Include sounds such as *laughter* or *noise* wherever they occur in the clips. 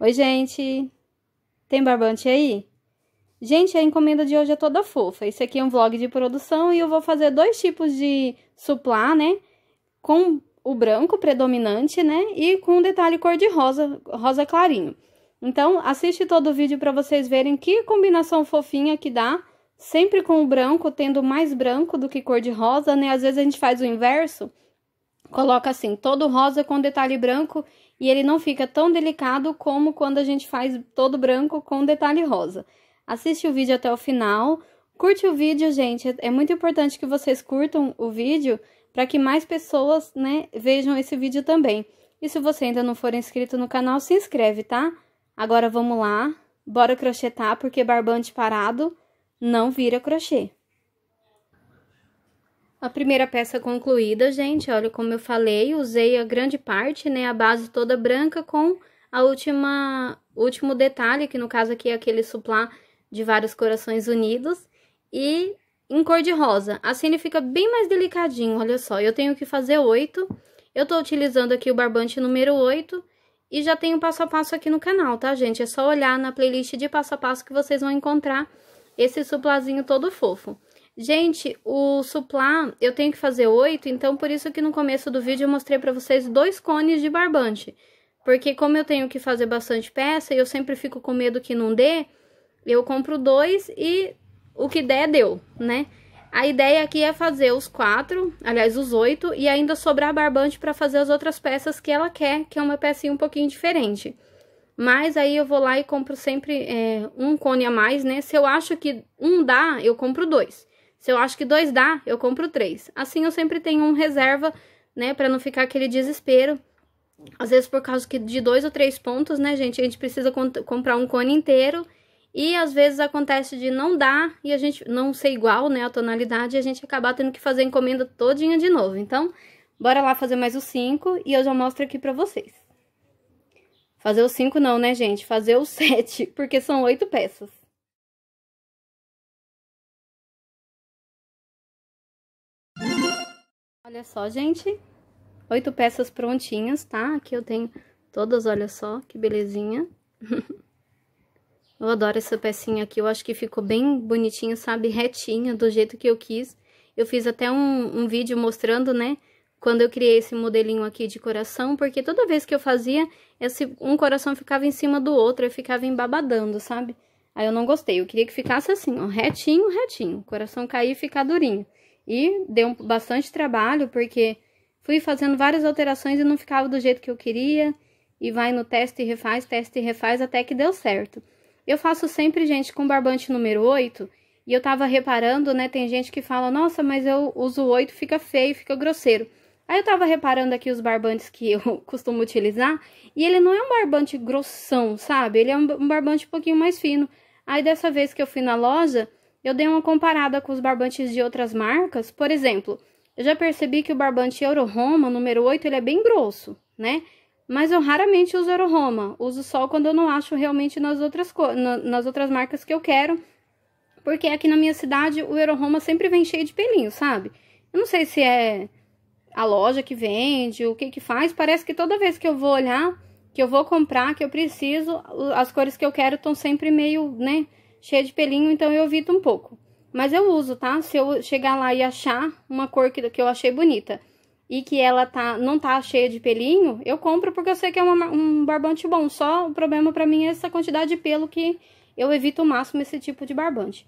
Oi, gente! Tem barbante aí? Gente, a encomenda de hoje é toda fofa. Esse aqui é um vlog de produção e eu vou fazer dois tipos de suplá, né? Com o branco predominante, né? E com um detalhe cor de rosa, rosa clarinho. Então, assiste todo o vídeo para vocês verem que combinação fofinha que dá. Sempre com o branco, tendo mais branco do que cor de rosa, né? Às vezes a gente faz o inverso, coloca assim, todo rosa com detalhe branco e ele não fica tão delicado como quando a gente faz todo branco com detalhe rosa. Assiste o vídeo até o final, curte o vídeo, gente. É, é muito importante que vocês curtam o vídeo para que mais pessoas, né, vejam esse vídeo também. E se você ainda não for inscrito no canal, se inscreve, tá? Agora vamos lá, bora crochetar, porque barbante parado não vira crochê. A primeira peça concluída, gente, olha como eu falei, usei a grande parte, né, a base toda branca com a última, último detalhe, que no caso aqui é aquele suplá de vários corações unidos, e em cor de rosa. Assim ele fica bem mais delicadinho, olha só, eu tenho que fazer oito, eu tô utilizando aqui o barbante número oito, e já tem o passo a passo aqui no canal, tá, gente? É só olhar na playlist de passo a passo que vocês vão encontrar esse suplazinho todo fofo. Gente, o suplá eu tenho que fazer oito, então por isso que no começo do vídeo eu mostrei para vocês dois cones de barbante. Porque como eu tenho que fazer bastante peça e eu sempre fico com medo que não dê, eu compro dois e o que der, deu, né? A ideia aqui é fazer os quatro, aliás, os oito, e ainda sobrar barbante para fazer as outras peças que ela quer, que é uma pecinha um pouquinho diferente. Mas aí eu vou lá e compro sempre é, um cone a mais, né? Se eu acho que um dá, eu compro dois. Se eu acho que dois dá, eu compro três. Assim eu sempre tenho um reserva, né, para não ficar aquele desespero. Às vezes por causa que de dois ou três pontos, né, gente, a gente precisa comprar um cone inteiro. E às vezes acontece de não dar e a gente não ser igual, né, a tonalidade, e a gente acabar tendo que fazer a encomenda todinha de novo. Então, bora lá fazer mais os cinco e eu já mostro aqui pra vocês. Fazer os cinco não, né, gente? Fazer os *laughs* sete, porque são oito peças. Olha só, gente. Oito peças prontinhas, tá? Aqui eu tenho todas, olha só, que belezinha. *laughs* eu adoro essa pecinha aqui, eu acho que ficou bem bonitinho, sabe? Retinha, do jeito que eu quis. Eu fiz até um, um vídeo mostrando, né? Quando eu criei esse modelinho aqui de coração, porque toda vez que eu fazia, esse, um coração ficava em cima do outro, eu ficava embabadando, sabe? Aí eu não gostei, eu queria que ficasse assim, ó, retinho, retinho. O coração cair e ficar durinho. E deu bastante trabalho, porque fui fazendo várias alterações e não ficava do jeito que eu queria. E vai no teste e refaz, teste e refaz, até que deu certo. Eu faço sempre, gente, com barbante número 8. E eu tava reparando, né? Tem gente que fala, nossa, mas eu uso 8, fica feio, fica grosseiro. Aí eu tava reparando aqui os barbantes que *laughs* eu costumo utilizar, e ele não é um barbante grossão, sabe? Ele é um barbante um pouquinho mais fino. Aí dessa vez que eu fui na loja, eu dei uma comparada com os barbantes de outras marcas, por exemplo, eu já percebi que o barbante Euro Roma número 8 ele é bem grosso, né? Mas eu raramente uso Euro Roma, uso só quando eu não acho realmente nas outras, na, nas outras marcas que eu quero, porque aqui na minha cidade o Euro Roma sempre vem cheio de pelinho, sabe? Eu não sei se é a loja que vende, o que que faz, parece que toda vez que eu vou olhar, que eu vou comprar, que eu preciso, as cores que eu quero estão sempre meio, né? cheia de pelinho, então eu evito um pouco. Mas eu uso, tá? Se eu chegar lá e achar uma cor que, que eu achei bonita e que ela tá, não tá cheia de pelinho, eu compro porque eu sei que é uma, um barbante bom. Só o problema para mim é essa quantidade de pelo que eu evito o máximo esse tipo de barbante.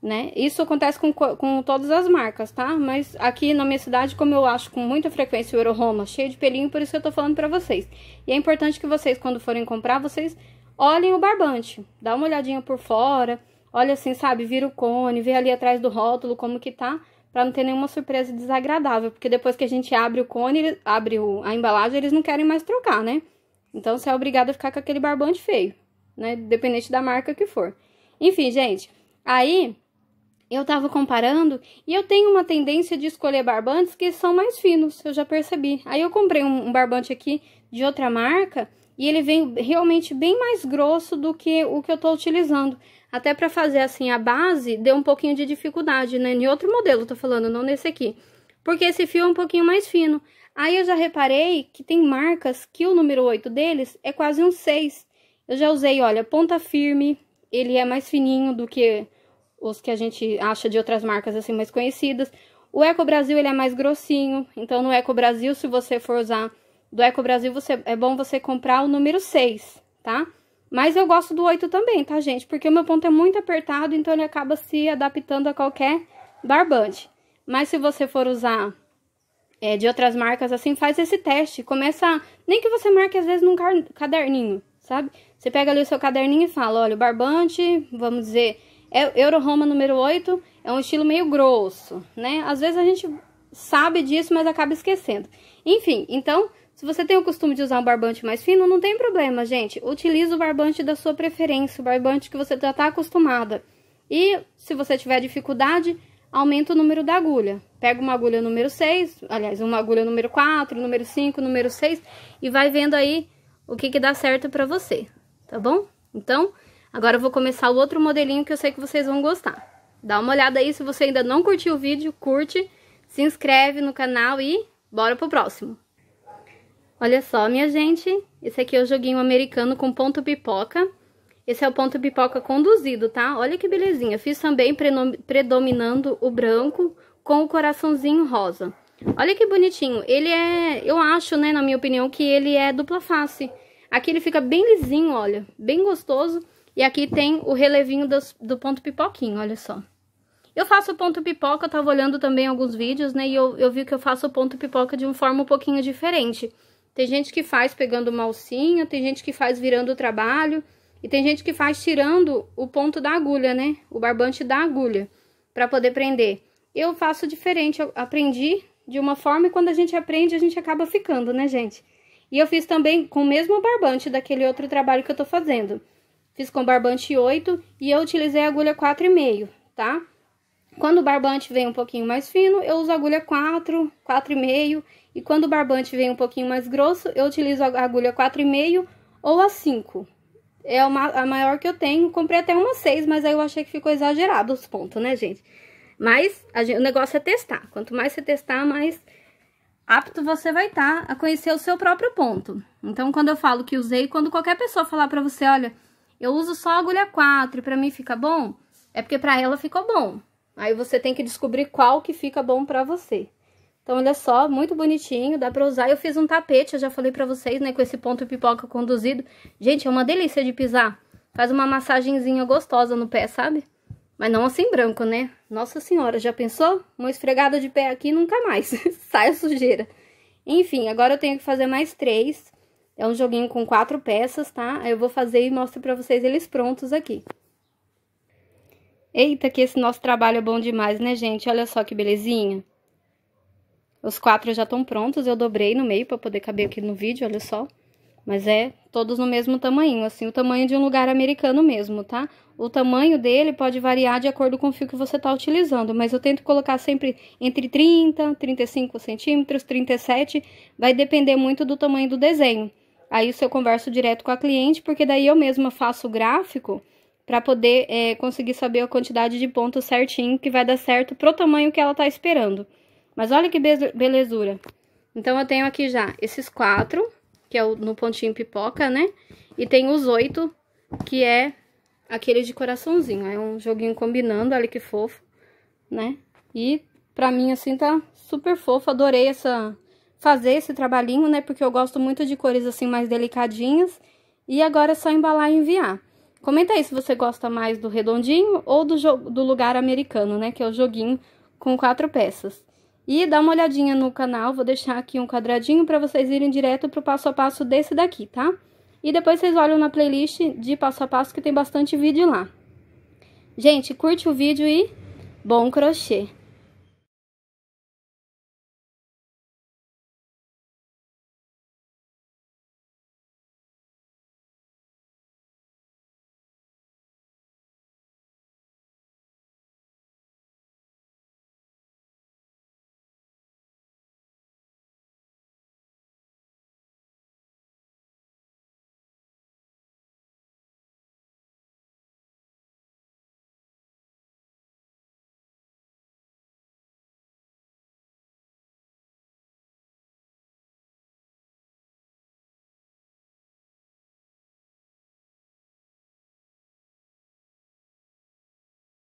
Né? Isso acontece com, com todas as marcas, tá? Mas aqui na minha cidade, como eu acho com muita frequência o Euroroma cheio de pelinho, por isso que eu tô falando pra vocês. E é importante que vocês, quando forem comprar, vocês olhem o barbante, dá uma olhadinha por fora, olha assim, sabe, vira o cone, vê ali atrás do rótulo como que tá, para não ter nenhuma surpresa desagradável, porque depois que a gente abre o cone, abre o, a embalagem, eles não querem mais trocar, né? Então você é obrigado a ficar com aquele barbante feio, né? Dependente da marca que for. Enfim, gente, aí eu tava comparando e eu tenho uma tendência de escolher barbantes que são mais finos, eu já percebi. Aí eu comprei um, um barbante aqui de outra marca e ele vem realmente bem mais grosso do que o que eu tô utilizando. Até para fazer assim a base, deu um pouquinho de dificuldade, né? Em outro modelo, tô falando, não nesse aqui. Porque esse fio é um pouquinho mais fino. Aí eu já reparei que tem marcas que o número 8 deles é quase um 6. Eu já usei, olha, ponta firme, ele é mais fininho do que os que a gente acha de outras marcas assim mais conhecidas. O Eco Brasil ele é mais grossinho, então no Eco Brasil se você for usar do Eco Brasil você, é bom você comprar o número 6, tá? Mas eu gosto do 8 também, tá, gente? Porque o meu ponto é muito apertado, então ele acaba se adaptando a qualquer barbante. Mas se você for usar é, de outras marcas assim, faz esse teste. Começa, nem que você marque às vezes num caderninho, sabe? Você pega ali o seu caderninho e fala, olha, o barbante, vamos dizer, é Euro Roma número 8, é um estilo meio grosso, né? Às vezes a gente sabe disso, mas acaba esquecendo. Enfim, então se você tem o costume de usar um barbante mais fino, não tem problema, gente. Utilize o barbante da sua preferência, o barbante que você já está acostumada. E se você tiver dificuldade, aumenta o número da agulha. Pega uma agulha número 6, aliás, uma agulha número 4, número 5, número 6 e vai vendo aí o que, que dá certo para você, tá bom? Então, agora eu vou começar o outro modelinho que eu sei que vocês vão gostar. Dá uma olhada aí, se você ainda não curtiu o vídeo, curte, se inscreve no canal e bora pro próximo. Olha só, minha gente, esse aqui é o joguinho americano com ponto pipoca. Esse é o ponto pipoca conduzido, tá? Olha que belezinha. Fiz também predominando o branco com o coraçãozinho rosa. Olha que bonitinho. Ele é, eu acho, né, na minha opinião, que ele é dupla face. Aqui ele fica bem lisinho, olha, bem gostoso. E aqui tem o relevinho do ponto pipoquinho, olha só. Eu faço ponto pipoca, eu tava olhando também alguns vídeos, né, e eu, eu vi que eu faço ponto pipoca de uma forma um pouquinho diferente. Tem gente que faz pegando uma alcinha, tem gente que faz virando o trabalho, e tem gente que faz tirando o ponto da agulha, né? O barbante da agulha, para poder prender. Eu faço diferente, eu aprendi de uma forma e quando a gente aprende, a gente acaba ficando, né, gente? E eu fiz também com o mesmo barbante daquele outro trabalho que eu tô fazendo. Fiz com barbante 8 e eu utilizei a agulha 4,5, tá? Quando o barbante vem um pouquinho mais fino, eu uso agulha 4, 4,5. E quando o barbante vem um pouquinho mais grosso, eu utilizo a agulha 4,5 ou a 5. É uma, a maior que eu tenho. Comprei até uma 6, mas aí eu achei que ficou exagerado os pontos, né, gente? Mas gente, o negócio é testar. Quanto mais você testar, mais apto você vai estar tá a conhecer o seu próprio ponto. Então, quando eu falo que usei, quando qualquer pessoa falar pra você, olha, eu uso só agulha 4 e pra mim fica bom, é porque pra ela ficou bom. Aí você tem que descobrir qual que fica bom pra você. Então, olha só, muito bonitinho, dá pra usar. Eu fiz um tapete, eu já falei pra vocês, né, com esse ponto pipoca conduzido. Gente, é uma delícia de pisar. Faz uma massagenzinha gostosa no pé, sabe? Mas não assim branco, né? Nossa senhora, já pensou? Uma esfregada de pé aqui nunca mais. *laughs* Sai a sujeira. Enfim, agora eu tenho que fazer mais três. É um joguinho com quatro peças, tá? Eu vou fazer e mostro pra vocês eles prontos aqui. Eita, que esse nosso trabalho é bom demais, né, gente? Olha só que belezinha. Os quatro já estão prontos, eu dobrei no meio para poder caber aqui no vídeo, olha só. Mas é todos no mesmo tamanho, assim, o tamanho de um lugar americano mesmo, tá? O tamanho dele pode variar de acordo com o fio que você tá utilizando, mas eu tento colocar sempre entre 30, 35 centímetros, 37, vai depender muito do tamanho do desenho. Aí se eu converso direto com a cliente, porque daí eu mesma faço o gráfico para poder é, conseguir saber a quantidade de pontos certinho que vai dar certo pro tamanho que ela tá esperando. Mas olha que belezura. Então, eu tenho aqui já esses quatro, que é o, no pontinho pipoca, né? E tem os oito, que é aquele de coraçãozinho. É um joguinho combinando, olha que fofo, né? E pra mim, assim, tá super fofo. Adorei essa fazer esse trabalhinho, né? Porque eu gosto muito de cores, assim, mais delicadinhas. E agora é só embalar e enviar. Comenta aí se você gosta mais do redondinho ou do, do lugar americano, né? Que é o joguinho com quatro peças. E dá uma olhadinha no canal, vou deixar aqui um quadradinho para vocês irem direto para o passo a passo desse daqui, tá? E depois vocês olham na playlist de passo a passo que tem bastante vídeo lá. Gente, curte o vídeo e bom crochê!